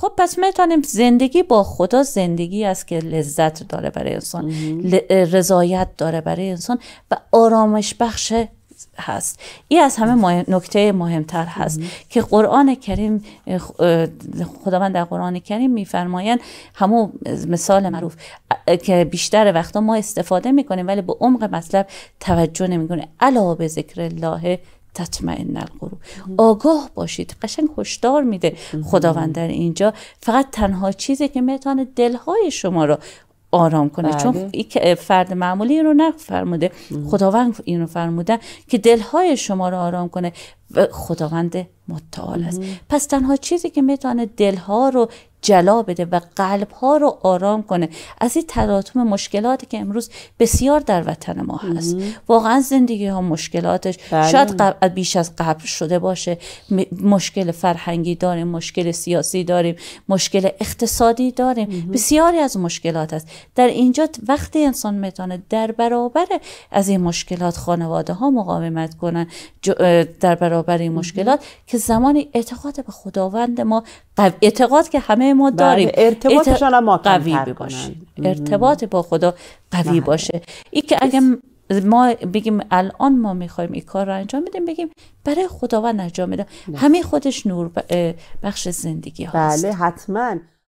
خب پس میتونیم زندگی با خدا زندگی است که لذت داره برای انسان رضایت داره برای انسان و آرامش بخش هست این از همه نکته مهمتر هست که قرآن کریم خداوند در قرآن کریم میفرمایند همون مثال معروف که بیشتر وقتا ما استفاده میکنیم ولی به عمق مطلب توجه نمیکنه الا به ذکر الله تطمئن القلوب آگاه باشید قشنگ هشدار میده خداوند در اینجا فقط تنها چیزی که میتونه دلهای شما رو آرام کنه بله. چون فرد معمولی رو نفرموده خداوند اینو فرموده که دلهای شما رو آرام کنه و خداوند متعال است پس تنها چیزی که میتونه دلها رو جلا بده و قلبها رو آرام کنه از این تلاطم مشکلاتی که امروز بسیار در وطن ما هست مم. واقعا زندگی ها مشکلاتش بله. شاید قبل بیش از قبل شده باشه مشکل فرهنگی داریم مشکل سیاسی داریم مشکل اقتصادی داریم مم. بسیاری از مشکلات هست در اینجا وقتی انسان میتونه در برابر از این مشکلات خانواده ها مقاومت کنن در برابر این مشکلات که زمانی اعتقاد به خداوند ما اعتقاد که همه ما بله، داریم ارتباطشان هم ما قوی باشه ارتباط با خدا قوی بله. باشه این که اگه ما بگیم الان ما میخوایم این کار رو انجام بدیم بگیم برای خداوند انجام بدم همه خودش نور بخش زندگی هست. بله حتماً